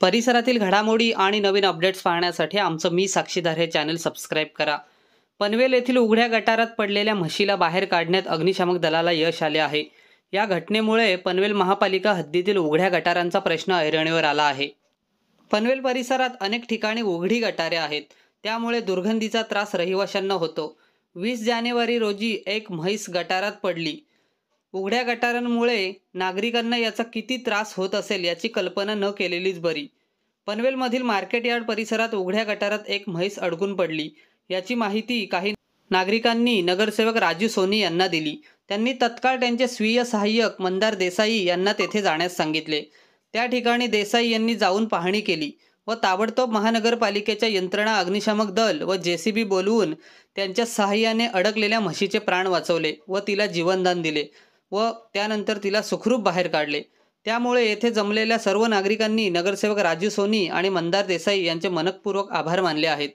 परिसरातील घडामोडी आणि नवीन अपडेट्स पाहण्यासाठी आमचं मी साक्षीदार हे चॅनल सबस्क्राईब करा पनवेल येथील उघड्या गटारात पडलेल्या म्हशीला बाहेर काढण्यात अग्निशामक दलाला यश आले आहे या घटनेमुळे पनवेल महापालिका हद्दीतील उघड्या गटारांचा प्रश्न ऐरणीवर आला आहे पनवेल परिसरात अनेक ठिकाणी उघडी गटारे आहेत त्यामुळे दुर्गंधीचा त्रास रहिवाशांना होतो वीस जानेवारी रोजी एक म्हैस गटारात पडली उघड्या गटारांमुळे नागरिकांना याचा किती त्रास होत असेल याची कल्पना न केलेलीच बरी पनवेलमधील मार्केट यार्ड परिसरात उघड्या गटारात एक म्हैस अडकून पडली याची माहिती काही नागरिकांनी नगरसेवक राजू सोनी यांना दिली त्यांनी तत्काळ त्यांचे स्वीय सहाय्यक मंदार देसाई यांना तेथे जाण्यास सांगितले त्या ठिकाणी देसाई यांनी जाऊन पाहणी केली व ताबडतोब महानगरपालिकेच्या यंत्रणा अग्निशामक दल व जे बोलवून त्यांच्या सहाय्याने अडकलेल्या म्हशीचे प्राण वाचवले व तिला जीवनदान दिले व त्यानंतर तिला सुखरूप बाहेर काढले त्यामुळे येथे जमलेल्या सर्व नागरिकांनी नगरसेवक राजू सोनी आणि मंदार देसाई यांचे मनकपूर्वक आभार मानले आहेत